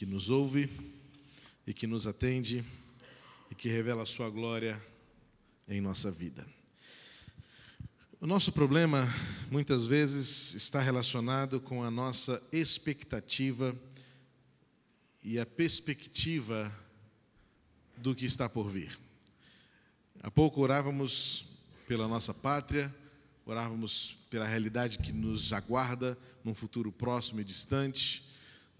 que nos ouve e que nos atende e que revela a sua glória em nossa vida. O nosso problema muitas vezes está relacionado com a nossa expectativa e a perspectiva do que está por vir. Há pouco orávamos pela nossa pátria, orávamos pela realidade que nos aguarda num futuro próximo e distante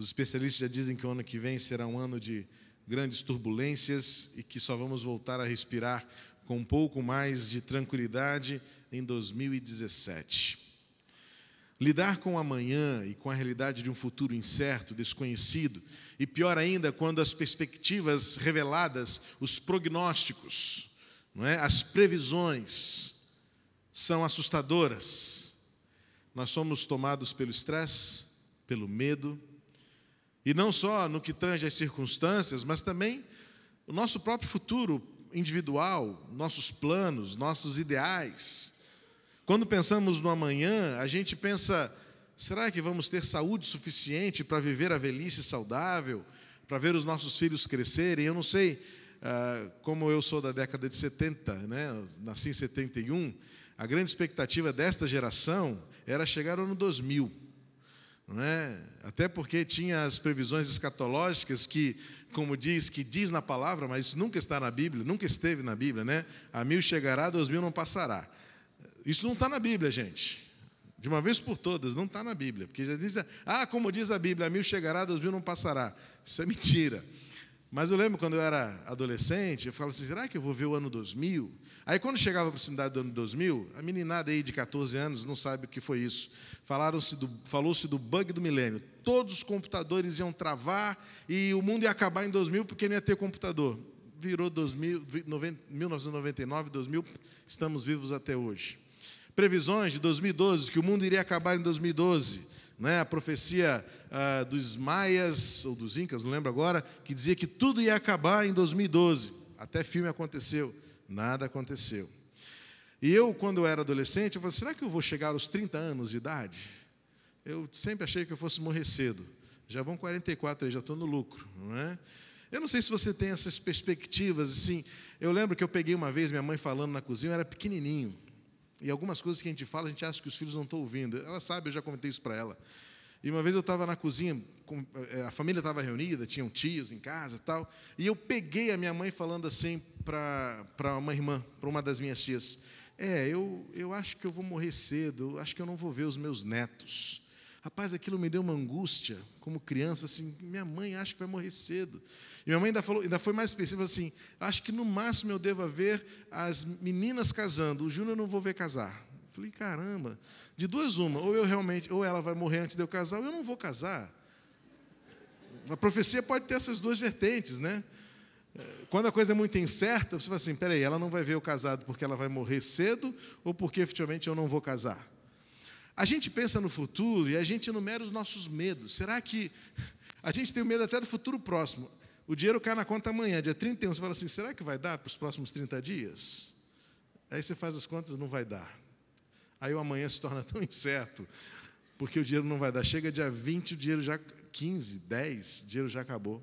os especialistas já dizem que o ano que vem será um ano de grandes turbulências e que só vamos voltar a respirar com um pouco mais de tranquilidade em 2017. Lidar com o amanhã e com a realidade de um futuro incerto, desconhecido, e pior ainda, quando as perspectivas reveladas, os prognósticos, não é? as previsões são assustadoras. Nós somos tomados pelo estresse, pelo medo, e não só no que tange às circunstâncias, mas também o nosso próprio futuro individual, nossos planos, nossos ideais. Quando pensamos no amanhã, a gente pensa: será que vamos ter saúde suficiente para viver a velhice saudável, para ver os nossos filhos crescerem? Eu não sei, ah, como eu sou da década de 70, né? nasci em 71, a grande expectativa desta geração era chegar ao ano 2000. Né? Até porque tinha as previsões escatológicas que, como diz, que diz na palavra, mas nunca está na Bíblia, nunca esteve na Bíblia, né? A mil chegará, dois mil não passará. Isso não está na Bíblia, gente. De uma vez por todas, não está na Bíblia, porque já diz, ah, como diz a Bíblia, a mil chegará, dois mil não passará. Isso é mentira. Mas eu lembro quando eu era adolescente, eu falava assim: será que eu vou ver o ano 2000? Aí quando chegava a proximidade do ano 2000, a meninada aí de 14 anos não sabe o que foi isso. Falaram-se do, falou-se do bug do milênio. Todos os computadores iam travar e o mundo ia acabar em 2000 porque não ia ter computador. Virou 2000, 1999, 2000, estamos vivos até hoje. Previsões de 2012, que o mundo iria acabar em 2012. Né? A profecia ah, dos maias ou dos incas, não lembro agora, que dizia que tudo ia acabar em 2012. Até filme aconteceu, nada aconteceu. E eu, quando eu era adolescente, eu falei, será que eu vou chegar aos 30 anos de idade? Eu sempre achei que eu fosse morrer cedo. Já vão 44 aí, já estou no lucro, não é? Eu não sei se você tem essas perspectivas, assim, eu lembro que eu peguei uma vez minha mãe falando na cozinha, eu era pequenininho, e algumas coisas que a gente fala, a gente acha que os filhos não estão ouvindo. Ela sabe, eu já comentei isso para ela. E uma vez eu estava na cozinha, eh, a família estava reunida, tinham tios em casa e tal, e eu peguei a minha mãe falando assim para uma irmã, para uma das minhas tias: É, eu, eu acho que eu vou morrer cedo, acho que eu não vou ver os meus netos. Rapaz, aquilo me deu uma angústia como criança, assim, minha mãe acha que vai morrer cedo. E minha mãe ainda, falou, ainda foi mais específica, assim, acho que no máximo eu devo ver as meninas casando, o Júnior eu não vou ver casar. Falei, caramba, de duas uma, ou eu realmente, ou ela vai morrer antes de eu casar, ou eu não vou casar. A profecia pode ter essas duas vertentes, né? Quando a coisa é muito incerta, você fala assim, peraí, ela não vai ver o casado porque ela vai morrer cedo, ou porque efetivamente eu não vou casar. A gente pensa no futuro e a gente enumera os nossos medos. Será que a gente tem medo até do futuro próximo? O dinheiro cai na conta amanhã, dia 31, você fala assim, será que vai dar para os próximos 30 dias? Aí você faz as contas, não vai dar. Aí o amanhã se torna tão incerto, porque o dinheiro não vai dar. Chega dia 20, o dinheiro já 15, 10, o dinheiro já acabou.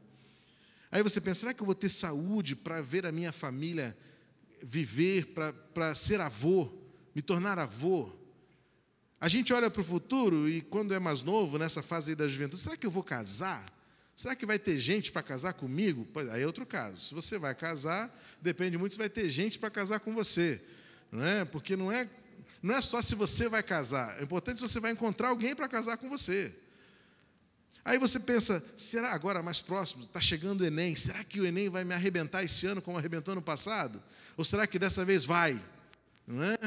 Aí você pensa, será que eu vou ter saúde para ver a minha família viver, para ser avô, me tornar avô? A gente olha para o futuro e quando é mais novo, nessa fase da juventude, será que eu vou casar? Será que vai ter gente para casar comigo? Pois, aí é outro caso. Se você vai casar, depende muito se vai ter gente para casar com você. Não é? Porque não é não é só se você vai casar, é importante se você vai encontrar alguém para casar com você. Aí você pensa, será agora mais próximo? Está chegando o Enem, será que o Enem vai me arrebentar esse ano como arrebentou no passado? Ou será que dessa vez vai? Não é?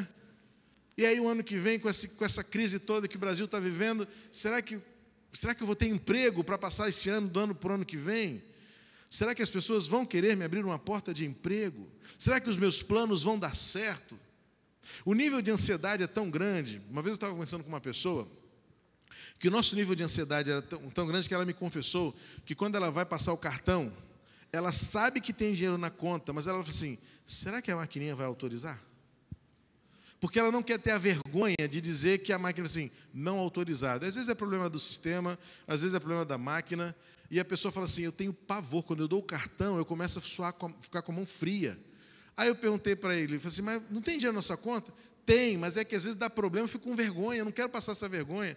E aí o ano que vem, com, com essa crise toda que o Brasil está vivendo, será que, será que eu vou ter emprego para passar esse ano do ano para o ano que vem? Será que as pessoas vão querer me abrir uma porta de emprego? Será que os meus planos vão dar certo? O nível de ansiedade é tão grande. Uma vez eu estava conversando com uma pessoa que o nosso nível de ansiedade era tão, tão grande que ela me confessou que quando ela vai passar o cartão, ela sabe que tem dinheiro na conta, mas ela fala assim: será que a maquininha vai autorizar? porque ela não quer ter a vergonha de dizer que a máquina assim não autorizada. Às vezes é problema do sistema, às vezes é problema da máquina, e a pessoa fala assim: "Eu tenho pavor quando eu dou o cartão, eu começo a suar, ficar com a mão fria". Aí eu perguntei para ele, ele falou assim, mas não tem dinheiro na sua conta? Tem, mas é que às vezes dá problema, eu fico com vergonha, eu não quero passar essa vergonha.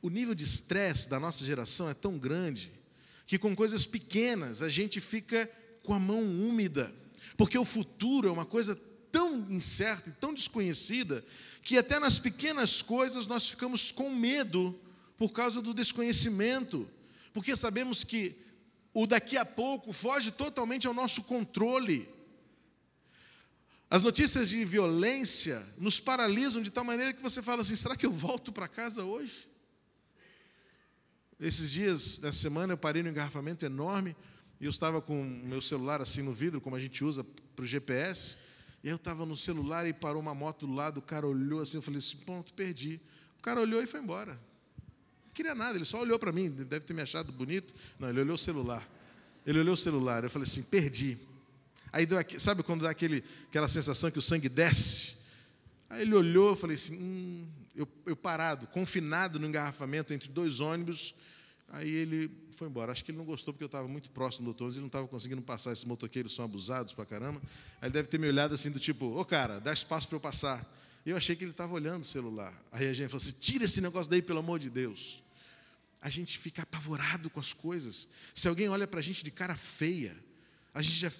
O nível de estresse da nossa geração é tão grande que com coisas pequenas a gente fica com a mão úmida, porque o futuro é uma coisa tão incerta e tão desconhecida que até nas pequenas coisas nós ficamos com medo por causa do desconhecimento, porque sabemos que o daqui a pouco foge totalmente ao nosso controle. As notícias de violência nos paralisam de tal maneira que você fala assim: será que eu volto para casa hoje? Esses dias, nessa semana, eu parei num engarrafamento enorme e eu estava com o meu celular assim no vidro, como a gente usa para o GPS. E eu estava no celular e parou uma moto do lado, o cara olhou assim, eu falei assim, pronto, perdi. O cara olhou e foi embora. Não queria nada, ele só olhou para mim, deve ter me achado bonito. Não, ele olhou o celular. Ele olhou o celular, eu falei assim, perdi. Aí deu, sabe quando dá aquele, aquela sensação que o sangue desce? Aí ele olhou, falei assim, hum, eu, eu parado, confinado no engarrafamento entre dois ônibus. Aí ele foi embora. Acho que ele não gostou porque eu estava muito próximo do doutor, ele não estava conseguindo passar. Esses motoqueiros são abusados pra caramba. Aí ele deve ter me olhado assim, do tipo: Ô cara, dá espaço para eu passar. E eu achei que ele estava olhando o celular. Aí a gente falou assim: tira esse negócio daí, pelo amor de Deus. A gente fica apavorado com as coisas. Se alguém olha para a gente de cara feia, a gente já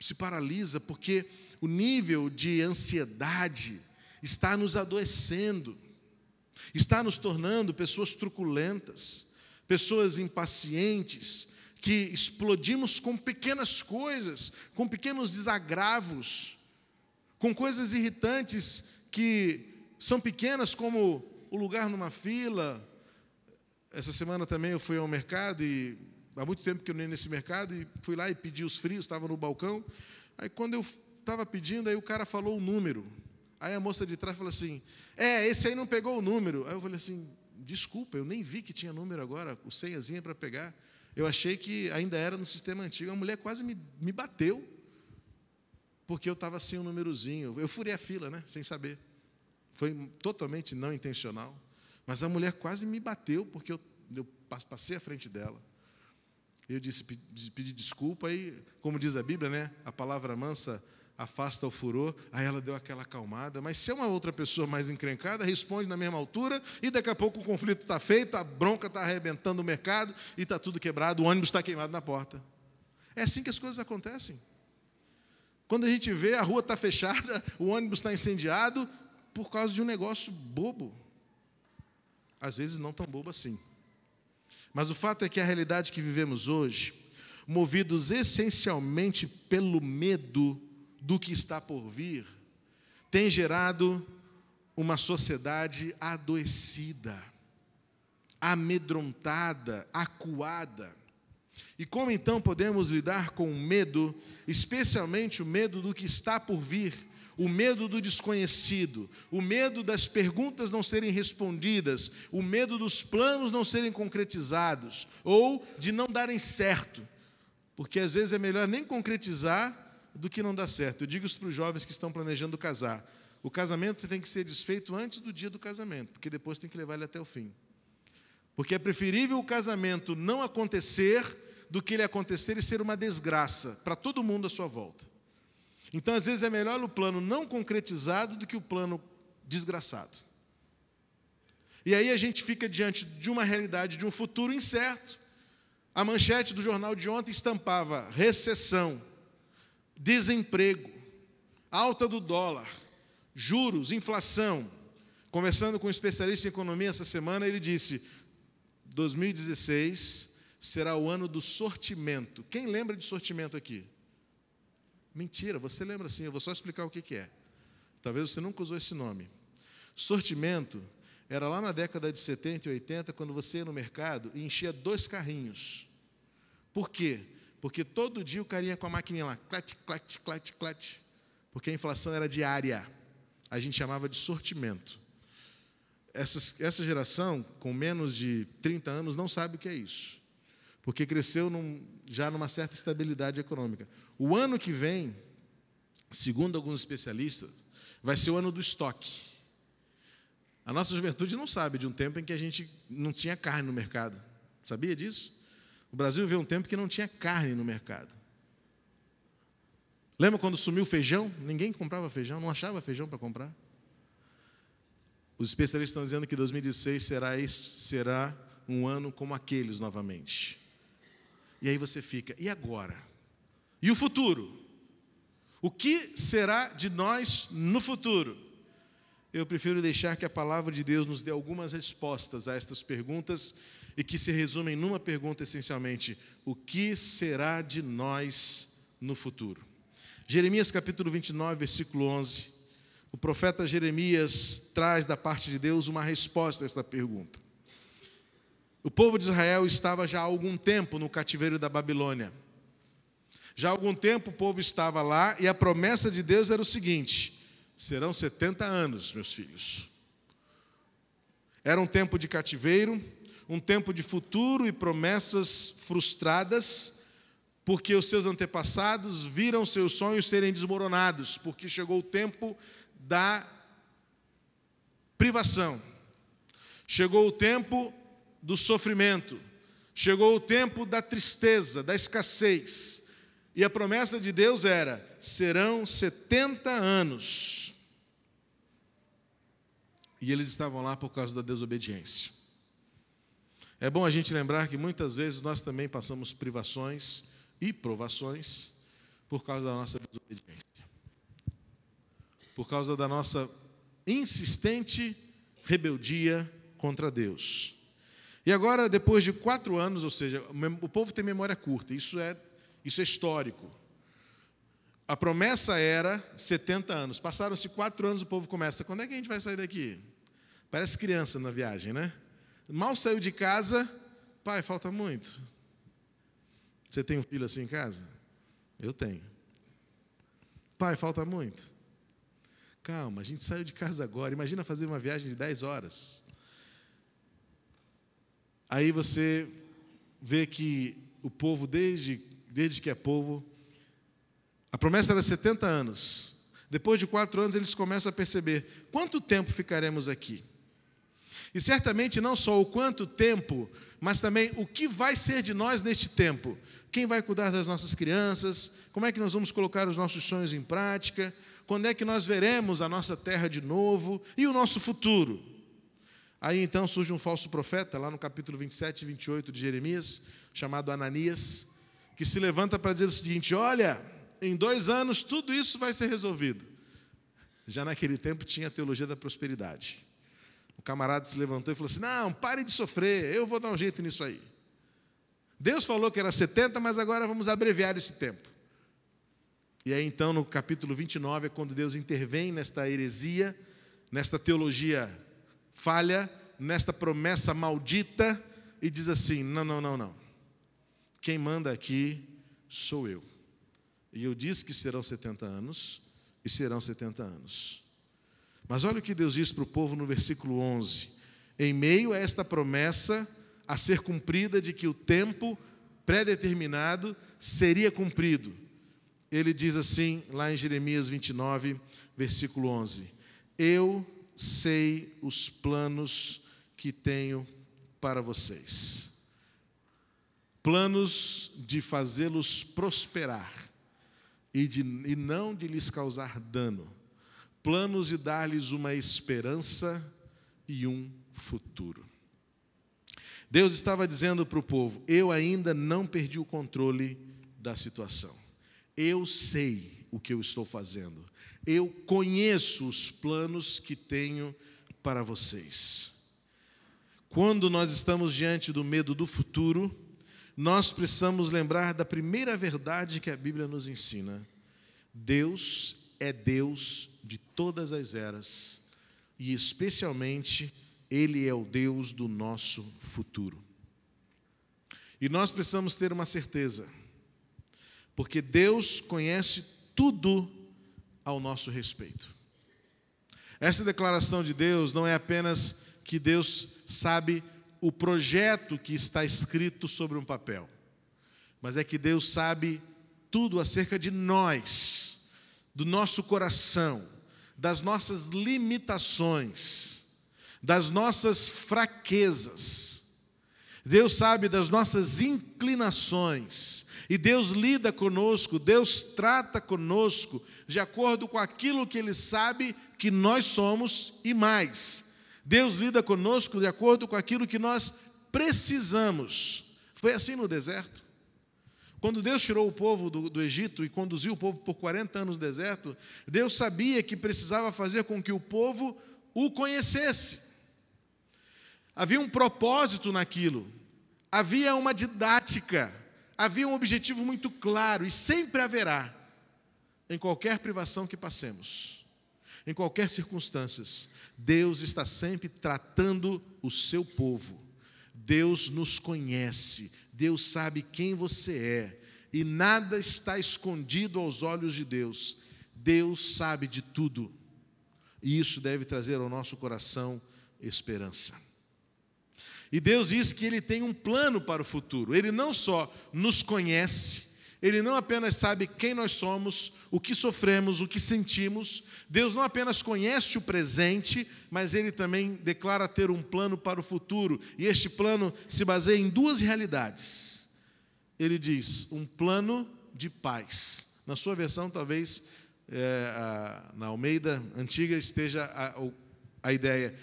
se paralisa porque o nível de ansiedade está nos adoecendo, está nos tornando pessoas truculentas, pessoas impacientes, que explodimos com pequenas coisas, com pequenos desagravos, com coisas irritantes que são pequenas, como o lugar numa fila. Essa semana também eu fui ao mercado e há muito tempo que eu não ia nesse mercado e fui lá e pedi os frios, estava no balcão. Aí quando eu estava pedindo, aí o cara falou o número. Aí a moça de trás falou assim: É, esse aí não pegou o número. Aí eu falei assim: Desculpa, eu nem vi que tinha número agora, o senhazinha para pegar. Eu achei que ainda era no sistema antigo. A mulher quase me, me bateu, porque eu estava sem o um númerozinho. Eu furei a fila, né? Sem saber. Foi totalmente não intencional. Mas a mulher quase me bateu, porque eu, eu passei à frente dela. Eu disse, pedi desculpa, e, como diz a Bíblia, né, a palavra mansa afasta o furor, aí ela deu aquela acalmada. Mas se é uma outra pessoa mais encrencada, responde na mesma altura, e daqui a pouco o conflito está feito, a bronca está arrebentando o mercado, e está tudo quebrado, o ônibus está queimado na porta. É assim que as coisas acontecem. Quando a gente vê, a rua está fechada, o ônibus está incendiado, por causa de um negócio bobo. Às vezes não tão bobo assim. Mas o fato é que a realidade que vivemos hoje, movidos essencialmente pelo medo do que está por vir, tem gerado uma sociedade adoecida, amedrontada, acuada. E como então podemos lidar com o medo, especialmente o medo do que está por vir? o medo do desconhecido, o medo das perguntas não serem respondidas, o medo dos planos não serem concretizados ou de não darem certo. Porque às vezes é melhor nem concretizar do que não dar certo. Eu digo isso para os jovens que estão planejando casar. O casamento tem que ser desfeito antes do dia do casamento, porque depois tem que levar ele até o fim. Porque é preferível o casamento não acontecer do que ele acontecer e ser uma desgraça para todo mundo à sua volta. Então, às vezes, é melhor o plano não concretizado do que o plano desgraçado. E aí a gente fica diante de uma realidade, de um futuro incerto. A manchete do jornal de ontem estampava recessão, desemprego, alta do dólar, juros, inflação. Conversando com um especialista em economia essa semana, ele disse: 2016 será o ano do sortimento. Quem lembra de sortimento aqui? Mentira, você lembra assim? eu vou só explicar o que, que é. Talvez você nunca usou esse nome. Sortimento era lá na década de 70 e 80, quando você ia no mercado e enchia dois carrinhos. Por quê? Porque todo dia o cara ia com a maquininha lá, clat, clat, clat, clat. Porque a inflação era diária. A gente chamava de sortimento. Essas, essa geração, com menos de 30 anos, não sabe o que é isso. Porque cresceu num, já numa certa estabilidade econômica. O ano que vem, segundo alguns especialistas, vai ser o ano do estoque. A nossa juventude não sabe de um tempo em que a gente não tinha carne no mercado. Sabia disso? O Brasil viveu um tempo que não tinha carne no mercado. Lembra quando sumiu o feijão? Ninguém comprava feijão, não achava feijão para comprar. Os especialistas estão dizendo que 2016 será, será um ano como aqueles novamente. E aí você fica, e agora? E o futuro? O que será de nós no futuro? Eu prefiro deixar que a palavra de Deus nos dê algumas respostas a estas perguntas e que se resumem numa pergunta essencialmente: o que será de nós no futuro? Jeremias capítulo 29, versículo 11. O profeta Jeremias traz da parte de Deus uma resposta a esta pergunta. O povo de Israel estava já há algum tempo no cativeiro da Babilônia. Já há algum tempo o povo estava lá e a promessa de Deus era o seguinte: serão 70 anos, meus filhos. Era um tempo de cativeiro, um tempo de futuro e promessas frustradas, porque os seus antepassados viram seus sonhos serem desmoronados, porque chegou o tempo da privação, chegou o tempo do sofrimento, chegou o tempo da tristeza, da escassez, e a promessa de Deus era: serão 70 anos. E eles estavam lá por causa da desobediência. É bom a gente lembrar que muitas vezes nós também passamos privações e provações por causa da nossa desobediência. Por causa da nossa insistente rebeldia contra Deus. E agora, depois de quatro anos, ou seja, o povo tem memória curta, isso é isso é histórico. A promessa era 70 anos. Passaram-se quatro anos, o povo começa. Quando é que a gente vai sair daqui? Parece criança na viagem, né? Mal saiu de casa, pai, falta muito. Você tem um filho assim em casa? Eu tenho. Pai, falta muito. Calma, a gente saiu de casa agora. Imagina fazer uma viagem de 10 horas. Aí você vê que o povo, desde desde que é povo. A promessa era 70 anos. Depois de quatro anos, eles começam a perceber quanto tempo ficaremos aqui. E certamente não só o quanto tempo, mas também o que vai ser de nós neste tempo. Quem vai cuidar das nossas crianças? Como é que nós vamos colocar os nossos sonhos em prática? Quando é que nós veremos a nossa terra de novo e o nosso futuro? Aí então surge um falso profeta, lá no capítulo 27 e 28 de Jeremias, chamado Ananias, que se levanta para dizer o seguinte: olha, em dois anos tudo isso vai ser resolvido. Já naquele tempo tinha a teologia da prosperidade. O camarada se levantou e falou assim: não, pare de sofrer, eu vou dar um jeito nisso aí. Deus falou que era 70, mas agora vamos abreviar esse tempo. E aí então, no capítulo 29, é quando Deus intervém nesta heresia, nesta teologia falha, nesta promessa maldita, e diz assim: não, não, não, não. Quem manda aqui sou eu. E eu disse que serão 70 anos, e serão 70 anos. Mas olha o que Deus diz para o povo no versículo 11: em meio a esta promessa a ser cumprida de que o tempo pré-determinado seria cumprido. Ele diz assim, lá em Jeremias 29, versículo 11: Eu sei os planos que tenho para vocês planos de fazê-los prosperar e, de, e não de lhes causar dano, planos de dar-lhes uma esperança e um futuro. Deus estava dizendo para o povo: eu ainda não perdi o controle da situação, eu sei o que eu estou fazendo, eu conheço os planos que tenho para vocês. Quando nós estamos diante do medo do futuro, nós precisamos lembrar da primeira verdade que a Bíblia nos ensina: Deus é Deus de todas as eras, e especialmente Ele é o Deus do nosso futuro. E nós precisamos ter uma certeza, porque Deus conhece tudo ao nosso respeito. Essa declaração de Deus não é apenas que Deus sabe o projeto que está escrito sobre um papel, mas é que Deus sabe tudo acerca de nós, do nosso coração, das nossas limitações, das nossas fraquezas. Deus sabe das nossas inclinações. E Deus lida conosco, Deus trata conosco de acordo com aquilo que Ele sabe que nós somos e mais Deus lida conosco de acordo com aquilo que nós precisamos. Foi assim no deserto. Quando Deus tirou o povo do, do, Egito e conduziu o povo por 40 anos no deserto, Deus sabia que precisava fazer com que o povo o conhecesse. Havia um propósito naquilo, havia uma didática, havia um objetivo muito claro e sempre haverá em qualquer privação que passemos, em qualquer circunstâncias, Deus está sempre tratando o seu povo. Deus nos conhece, Deus sabe quem você é, e nada está escondido aos olhos de Deus. Deus sabe de tudo. E isso deve trazer ao nosso coração esperança. E Deus diz que Ele tem um plano para o futuro. Ele não só nos conhece, ele não apenas sabe quem nós somos, o que sofremos, o que sentimos. Deus não apenas conhece o presente, mas ele também declara ter um plano para o futuro. E este plano se baseia em duas realidades. Ele diz: um plano de paz. Na sua versão, talvez, é, a, na Almeida antiga, esteja a, a ideia: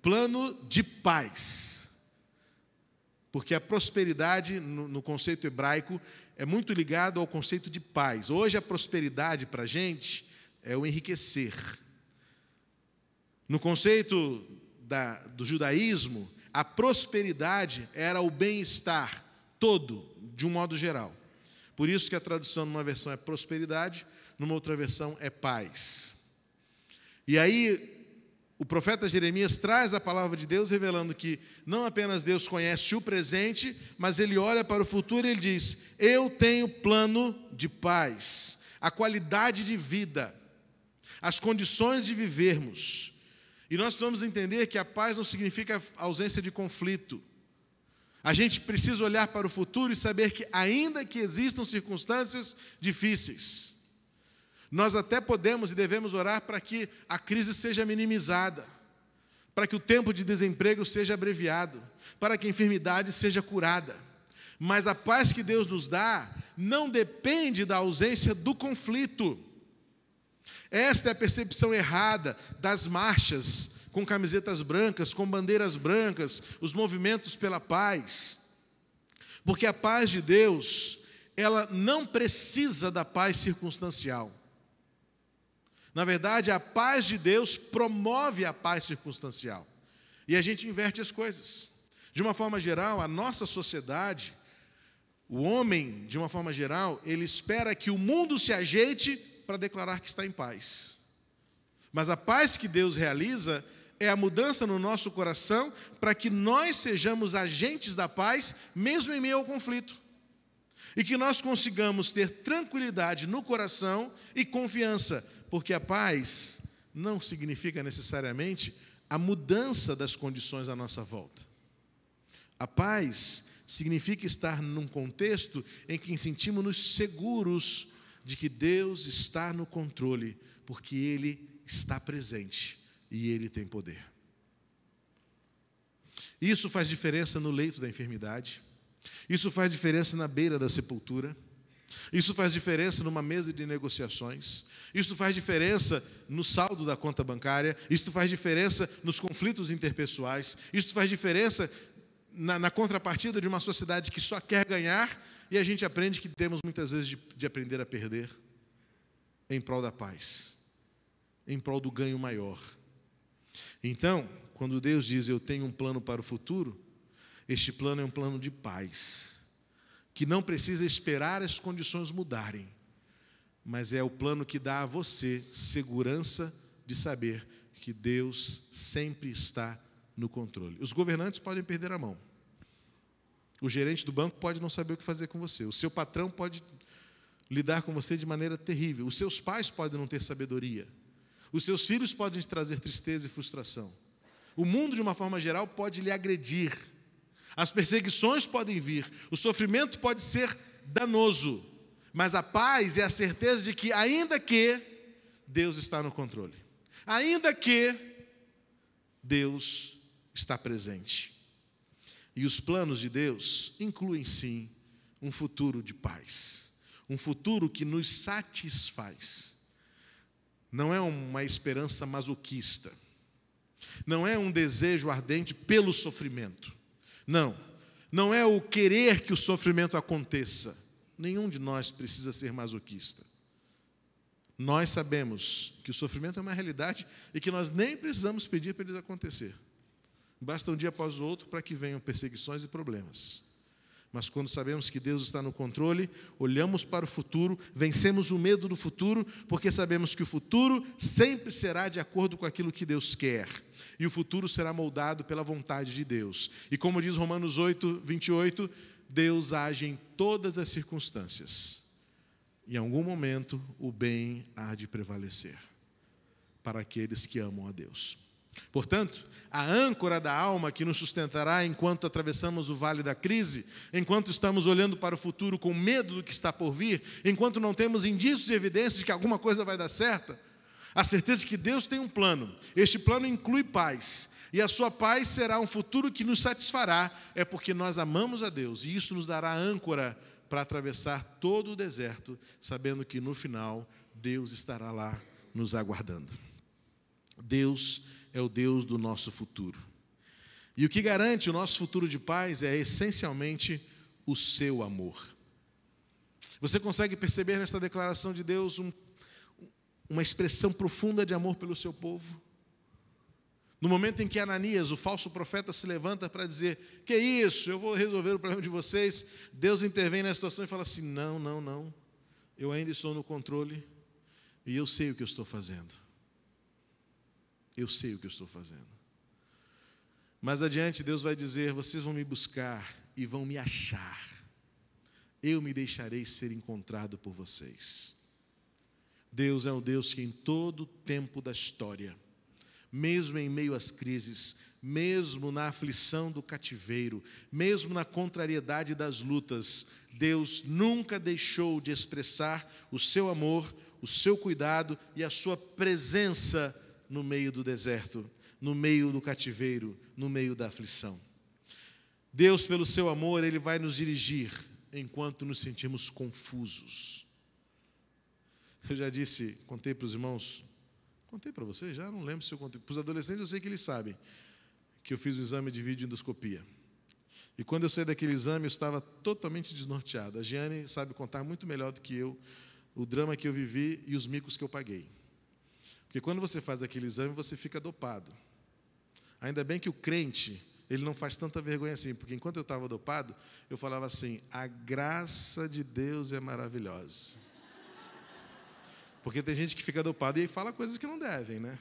plano de paz. Porque a prosperidade, no, no conceito hebraico, é muito ligado ao conceito de paz. Hoje a prosperidade para a gente é o enriquecer. No conceito da, do judaísmo, a prosperidade era o bem-estar todo, de um modo geral. Por isso que a tradução numa versão é prosperidade, numa outra versão é paz. E aí o profeta Jeremias traz a palavra de Deus revelando que não apenas Deus conhece o presente, mas ele olha para o futuro e ele diz: Eu tenho plano de paz, a qualidade de vida, as condições de vivermos. E nós precisamos entender que a paz não significa ausência de conflito. A gente precisa olhar para o futuro e saber que, ainda que existam circunstâncias difíceis, nós até podemos e devemos orar para que a crise seja minimizada, para que o tempo de desemprego seja abreviado, para que a enfermidade seja curada. Mas a paz que Deus nos dá não depende da ausência do conflito. Esta é a percepção errada das marchas com camisetas brancas, com bandeiras brancas, os movimentos pela paz. Porque a paz de Deus, ela não precisa da paz circunstancial. Na verdade, a paz de Deus promove a paz circunstancial. E a gente inverte as coisas. De uma forma geral, a nossa sociedade, o homem, de uma forma geral, ele espera que o mundo se ajeite para declarar que está em paz. Mas a paz que Deus realiza é a mudança no nosso coração para que nós sejamos agentes da paz, mesmo em meio ao conflito. E que nós consigamos ter tranquilidade no coração e confiança, porque a paz não significa necessariamente a mudança das condições à nossa volta. A paz significa estar num contexto em que sentimos-nos seguros de que Deus está no controle, porque Ele está presente e Ele tem poder. Isso faz diferença no leito da enfermidade, isso faz diferença na beira da sepultura, isso faz diferença numa mesa de negociações, isso faz diferença no saldo da conta bancária, isso faz diferença nos conflitos interpessoais, isso faz diferença na, na, contrapartida de uma sociedade que só quer ganhar e a gente aprende que temos muitas vezes de, de aprender a perder em prol da paz, em prol do ganho maior. Então, quando Deus diz eu tenho um plano para o futuro, este plano é um plano de paz, que não precisa esperar as condições mudarem mas é o plano que dá a você segurança de saber que Deus sempre está no controle. Os governantes podem perder a mão. O gerente do banco pode não saber o que fazer com você. O seu patrão pode lidar com você de maneira terrível. Os seus pais podem não ter sabedoria. Os seus filhos podem te trazer tristeza e frustração. O mundo, de uma forma geral, pode lhe agredir. As perseguições podem vir. O sofrimento pode ser danoso. Mas a paz é a certeza de que, ainda que Deus está no controle, ainda que Deus está presente. E os planos de Deus incluem, sim, um futuro de paz, um futuro que nos satisfaz. Não é uma esperança masoquista, não é um desejo ardente pelo sofrimento, não, não é o querer que o sofrimento aconteça nenhum de nós precisa ser masoquista. Nós sabemos que o sofrimento é uma realidade e que nós nem precisamos pedir para eles acontecer. Basta um dia após o outro para que venham perseguições e problemas. Mas quando sabemos que Deus está no controle, olhamos para o futuro, vencemos o medo do futuro, porque sabemos que o futuro sempre será de acordo com aquilo que Deus quer. E o futuro será moldado pela vontade de Deus. E como diz Romanos 8, 28, Deus age em todas as circunstâncias. Em algum momento, o bem há de prevalecer para aqueles que amam a Deus. Portanto, a âncora da alma que nos sustentará enquanto atravessamos o vale da crise, enquanto estamos olhando para o futuro com medo do que está por vir, enquanto não temos indícios e evidências de que alguma coisa vai dar certa, a certeza de que Deus tem um plano. Este plano inclui paz, e a sua paz será um futuro que nos satisfará, é porque nós amamos a Deus, e isso nos dará âncora para atravessar todo o deserto, sabendo que no final Deus estará lá nos aguardando. Deus é o Deus do nosso futuro. E o que garante o nosso futuro de paz é essencialmente o seu amor. Você consegue perceber nessa declaração de Deus um, uma expressão profunda de amor pelo seu povo? No momento em que Ananias, o falso profeta, se levanta para dizer: Que isso, eu vou resolver o problema de vocês, Deus intervém na situação e fala assim: Não, não, não, eu ainda estou no controle e eu sei o que eu estou fazendo. Eu sei o que eu estou fazendo. Mas adiante, Deus vai dizer: Vocês vão me buscar e vão me achar, eu me deixarei ser encontrado por vocês. Deus é o Deus que em todo o tempo da história, mesmo em meio às crises, mesmo na aflição do cativeiro, mesmo na contrariedade das lutas, Deus nunca deixou de expressar o seu amor, o seu cuidado e a sua presença no meio do deserto, no meio do cativeiro, no meio da aflição. Deus, pelo seu amor, ele vai nos dirigir enquanto nos sentimos confusos. Eu já disse, contei para os irmãos, Contei para vocês já? Não lembro se eu contei. Para os adolescentes eu sei que eles sabem que eu fiz o exame de vídeo E quando eu saí daquele exame, eu estava totalmente desnorteado. A Giane sabe contar muito melhor do que eu o drama que eu vivi e os micos que eu paguei. Porque quando você faz aquele exame, você fica dopado. Ainda bem que o crente, ele não faz tanta vergonha assim, porque enquanto eu estava dopado, eu falava assim: a graça de Deus é maravilhosa. Porque tem gente que fica dopado e fala coisas que não devem, né?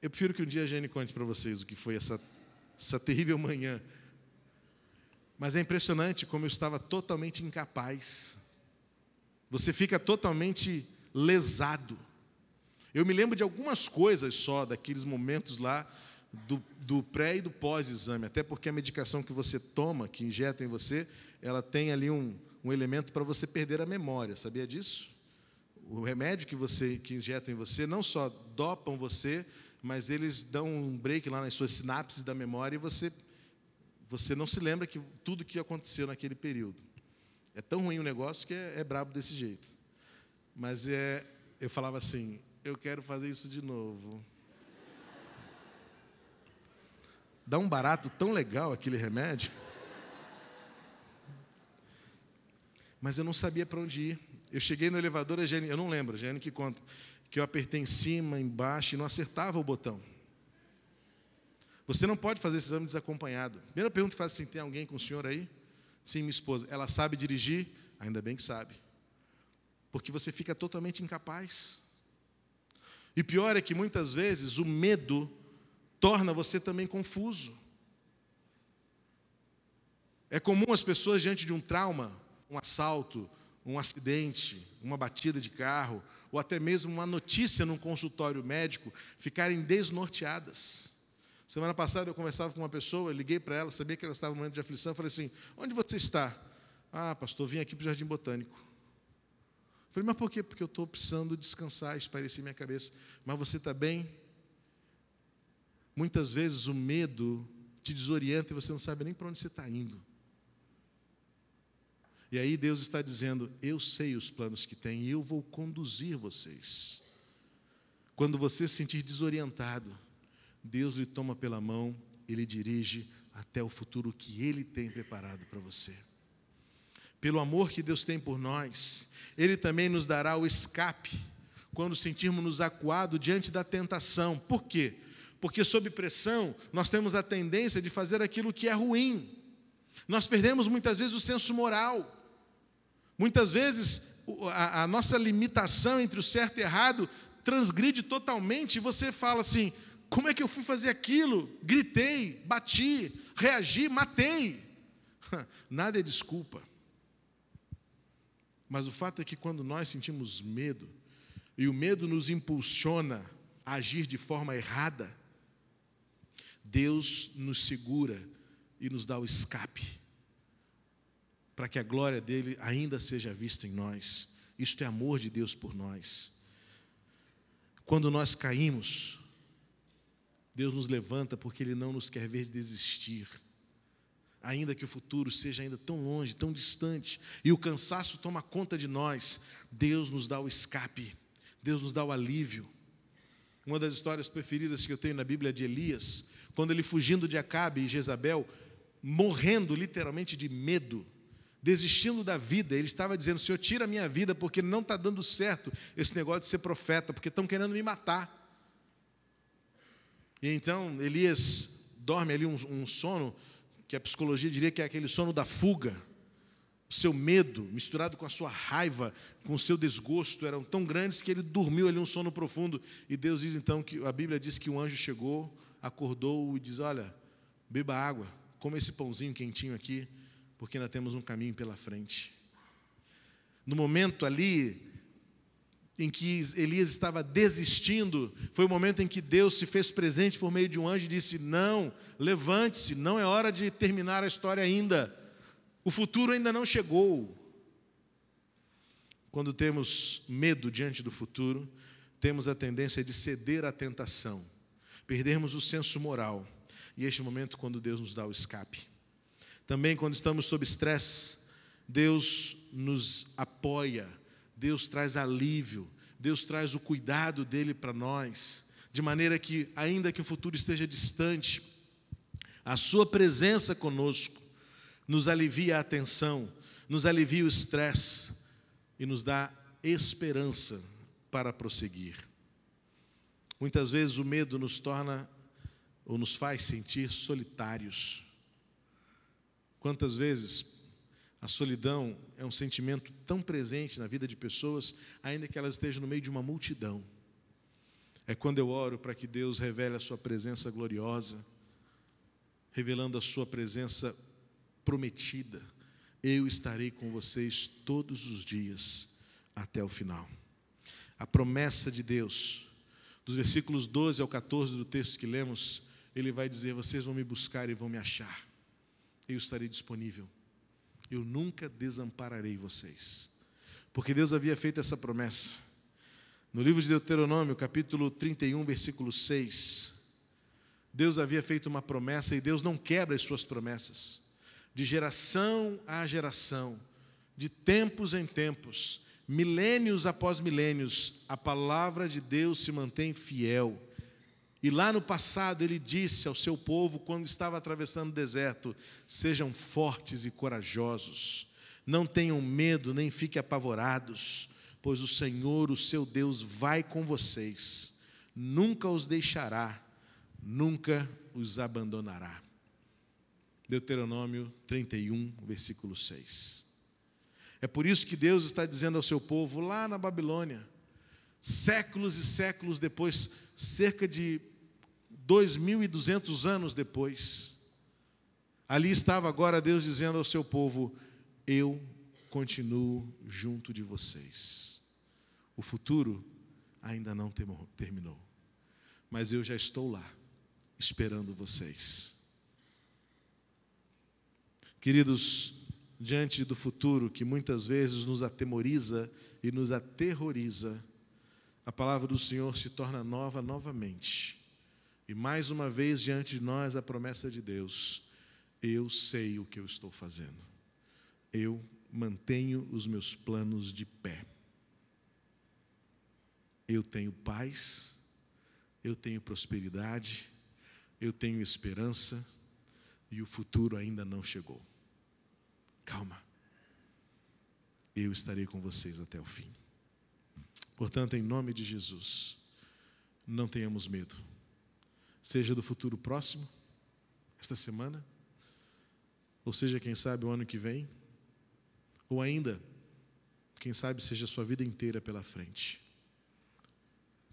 Eu prefiro que um dia a Jane conte para vocês o que foi essa, essa terrível manhã. Mas é impressionante como eu estava totalmente incapaz. Você fica totalmente lesado. Eu me lembro de algumas coisas só daqueles momentos lá do, do pré e do pós-exame, até porque a medicação que você toma, que injeta em você, ela tem ali um, um elemento para você perder a memória, sabia disso? O remédio que você que injeta em você não só dopam você, mas eles dão um break lá nas suas sinapses da memória e você você não se lembra que tudo que aconteceu naquele período. É tão ruim o negócio que é, é brabo desse jeito. Mas é, eu falava assim, eu quero fazer isso de novo. Dá um barato tão legal aquele remédio. mas eu não sabia para onde ir. Eu cheguei no elevador, a Jane, eu não lembro, a Jane que conta, que eu apertei em cima, embaixo e não acertava o botão. Você não pode fazer esse exame desacompanhado. Primeira pergunta que faz assim: tem alguém com o senhor aí? Sim, minha esposa. Ela sabe dirigir? Ainda bem que sabe. Porque você fica totalmente incapaz. E pior é que muitas vezes o medo torna você também confuso. É comum as pessoas, diante de um trauma, um assalto, um acidente, uma batida de carro, ou até mesmo uma notícia num consultório médico, ficarem desnorteadas. Semana passada eu conversava com uma pessoa, liguei para ela, sabia que ela estava em um momento de aflição, falei assim: onde você está? Ah, pastor, vim aqui para o Jardim Botânico. Falei, mas por quê? Porque eu estou precisando descansar, esparecer minha cabeça. Mas você está bem? Muitas vezes o medo te desorienta e você não sabe nem para onde você está indo. E aí Deus está dizendo: Eu sei os planos que tem e eu vou conduzir vocês. Quando você se sentir desorientado, Deus lhe toma pela mão, ele dirige até o futuro que ele tem preparado para você. Pelo amor que Deus tem por nós, ele também nos dará o escape quando sentirmos-nos acuados diante da tentação. Por quê? Porque sob pressão nós temos a tendência de fazer aquilo que é ruim. Nós perdemos muitas vezes o senso moral. Muitas vezes a, a nossa limitação entre o certo e o errado transgride totalmente e você fala assim: como é que eu fui fazer aquilo? Gritei, bati, reagi, matei. Nada é desculpa. Mas o fato é que quando nós sentimos medo, e o medo nos impulsiona a agir de forma errada, Deus nos segura e nos dá o escape, para que a glória dele ainda seja vista em nós. Isto é amor de Deus por nós. Quando nós caímos, Deus nos levanta porque Ele não nos quer ver desistir. Ainda que o futuro seja ainda tão longe, tão distante, e o cansaço toma conta de nós, Deus nos dá o escape, Deus nos dá o alívio. Uma das histórias preferidas que eu tenho na Bíblia é de Elias, quando ele fugindo de Acabe e Jezabel, morrendo literalmente de medo, desistindo da vida. Ele estava dizendo: Senhor, tira a minha vida, porque não está dando certo esse negócio de ser profeta, porque estão querendo me matar. E então Elias dorme ali um, um sono que a psicologia diria que é aquele sono da fuga. O seu medo, misturado com a sua raiva, com o seu desgosto, eram tão grandes que ele dormiu ali um sono profundo. E Deus diz então que a Bíblia diz que um anjo chegou, acordou e diz: Olha, beba água. Como esse pãozinho quentinho aqui, porque ainda temos um caminho pela frente. No momento ali em que Elias estava desistindo, foi o momento em que Deus se fez presente por meio de um anjo e disse: Não, levante-se, não é hora de terminar a história ainda. O futuro ainda não chegou. Quando temos medo diante do futuro, temos a tendência de ceder à tentação, perdermos o senso moral e este momento, é quando Deus nos dá o escape. Também, quando estamos sob estresse, Deus nos apoia, Deus traz alívio, Deus traz o cuidado dele para nós, de maneira que, ainda que o futuro esteja distante, a Sua presença conosco nos alivia a tensão, nos alivia o estresse e nos dá esperança para prosseguir. Muitas vezes o medo nos torna ou nos faz sentir solitários. Quantas vezes a solidão é um sentimento tão presente na vida de pessoas, ainda que elas estejam no meio de uma multidão. É quando eu oro para que Deus revele a sua presença gloriosa, revelando a sua presença prometida. Eu estarei com vocês todos os dias até o final. A promessa de Deus, dos versículos 12 ao 14 do texto que lemos, ele vai dizer: Vocês vão me buscar e vão me achar. Eu estarei disponível. Eu nunca desampararei vocês. Porque Deus havia feito essa promessa. No livro de Deuteronômio, capítulo 31, versículo 6, Deus havia feito uma promessa e Deus não quebra as suas promessas. De geração a geração, de tempos em tempos, milênios após milênios, a palavra de Deus se mantém fiel e lá no passado ele disse ao seu povo, quando estava atravessando o deserto: sejam fortes e corajosos, não tenham medo nem fiquem apavorados, pois o Senhor, o seu Deus, vai com vocês, nunca os deixará, nunca os abandonará. Deuteronômio 31, versículo 6. É por isso que Deus está dizendo ao seu povo lá na Babilônia, séculos e séculos depois, cerca de 2.200 anos depois. Ali estava agora Deus dizendo ao seu povo: Eu continuo junto de vocês. O futuro ainda não terminou, mas eu já estou lá, esperando vocês. Queridos, diante do futuro que muitas vezes nos atemoriza e nos aterroriza, a palavra do Senhor se torna nova novamente e mais uma vez diante de nós a promessa de Deus: eu sei o que eu estou fazendo. Eu mantenho os meus planos de pé. Eu tenho paz, eu tenho prosperidade, eu tenho esperança e o futuro ainda não chegou. Calma. Eu estarei com vocês até o fim. Portanto, em nome de Jesus, não tenhamos medo seja do futuro próximo, esta semana, ou seja, quem sabe o ano que vem, ou ainda, quem sabe seja a sua vida inteira pela frente.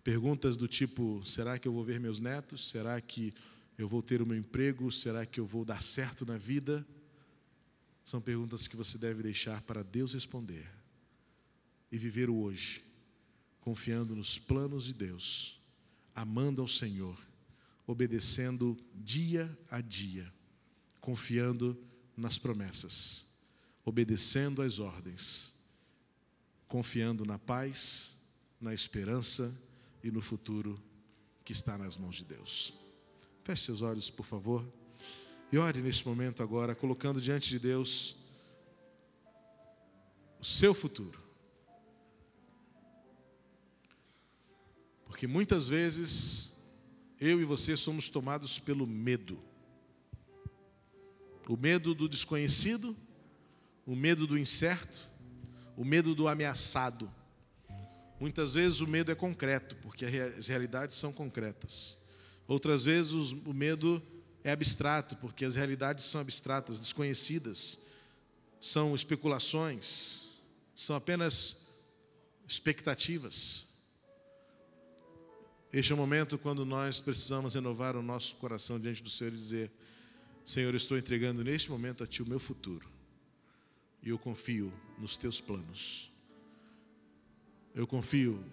Perguntas do tipo: será que eu vou ver meus netos? Será que eu vou ter o meu emprego? Será que eu vou dar certo na vida? São perguntas que você deve deixar para Deus responder e viver o hoje, confiando nos planos de Deus, amando ao Senhor obedecendo dia a dia, confiando nas promessas, obedecendo às ordens, confiando na paz, na esperança e no futuro que está nas mãos de Deus. Feche seus olhos, por favor, e ore neste momento agora, colocando diante de Deus o seu futuro. Porque muitas vezes eu e você somos tomados pelo medo. O medo do desconhecido, o medo do incerto, o medo do ameaçado. Muitas vezes o medo é concreto, porque as realidades são concretas. Outras vezes o medo é abstrato, porque as realidades são abstratas, desconhecidas, são especulações, são apenas expectativas. Este é o momento quando nós precisamos renovar o nosso coração diante do Senhor e dizer: Senhor, estou entregando neste momento a Ti o meu futuro, e eu confio nos Teus planos. Eu confio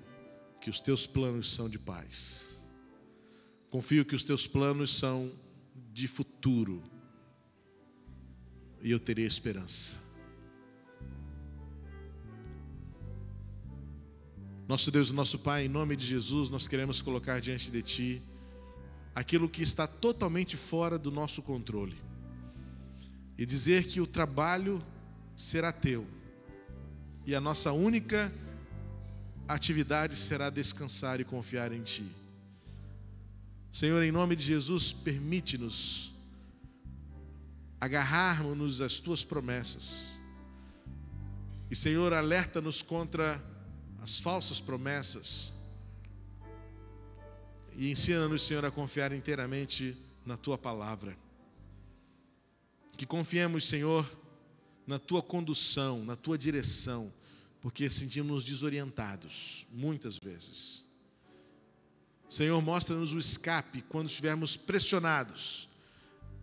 que os Teus planos são de paz, confio que os Teus planos são de futuro, e eu terei esperança. Nosso Deus, nosso Pai, em nome de Jesus, nós queremos colocar diante de Ti aquilo que está totalmente fora do nosso controle e dizer que o trabalho será teu e a nossa única atividade será descansar e confiar em Ti. Senhor, em nome de Jesus, permite-nos agarrarmos-nos às Tuas promessas. E, Senhor, alerta-nos contra as falsas promessas. E ensina-nos, Senhor, a confiar inteiramente na tua palavra. Que confiemos, Senhor, na tua condução, na tua direção, porque sentimos-nos desorientados muitas vezes. Senhor, mostra-nos o escape quando estivermos pressionados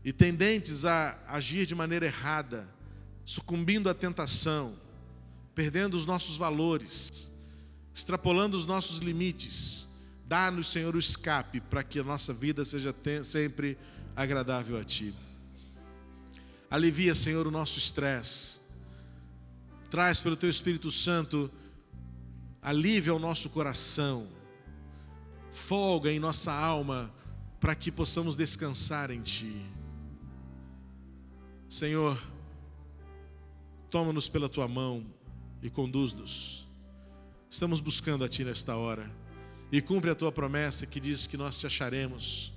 e tendentes a agir de maneira errada, sucumbindo à tentação, perdendo os nossos valores extrapolando os nossos limites. Dá-nos, Senhor, o escape para que a nossa vida seja sempre agradável a Ti. Alivia, Senhor, o nosso estresse. Traz pelo Teu Espírito Santo alívio ao nosso coração. Folga em nossa alma para que possamos descansar em Ti. Senhor, toma-nos pela Tua mão e conduz-nos Estamos buscando a Ti nesta hora. E cumpre a Tua promessa que diz que nós te acharemos.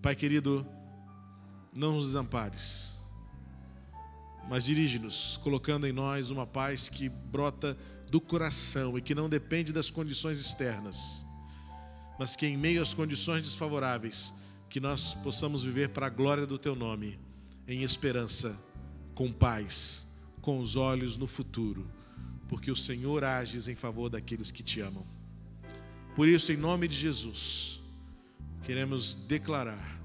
Pai querido, não nos desampares, mas dirige-nos, colocando em nós uma paz que brota do coração e que não depende das condições externas, mas que em meio às condições desfavoráveis, que nós possamos viver para a glória do Teu nome, em esperança, com paz, com os olhos no futuro porque o Senhor age em favor daqueles que te amam. Por isso, em nome de Jesus, queremos declarar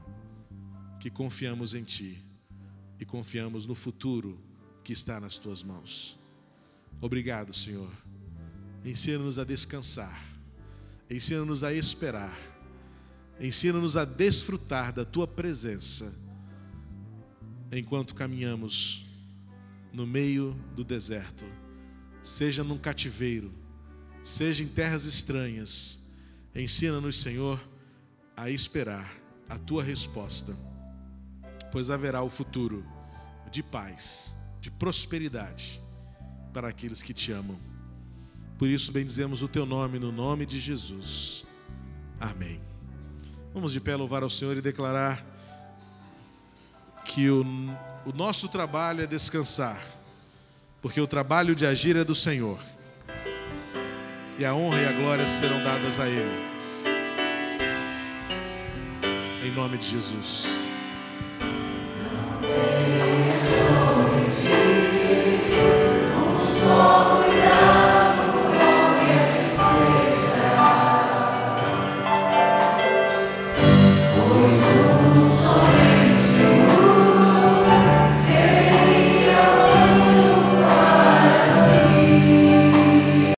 que confiamos em Ti e confiamos no futuro que está nas Tuas mãos. Obrigado, Senhor. Ensina-nos a descansar, ensina-nos a esperar, ensina-nos a desfrutar da Tua presença enquanto caminhamos no meio do deserto seja num cativeiro, seja em terras estranhas. Ensina-nos, Senhor, a esperar a tua resposta, pois haverá o futuro de paz, de prosperidade para aqueles que te amam. Por isso bendizemos o teu nome no nome de Jesus. Amém. Vamos de pé louvar ao Senhor e declarar que o, o nosso trabalho é descansar porque o trabalho de agir é do Senhor. E a honra e a glória serão dadas a Ele. Em nome de Jesus.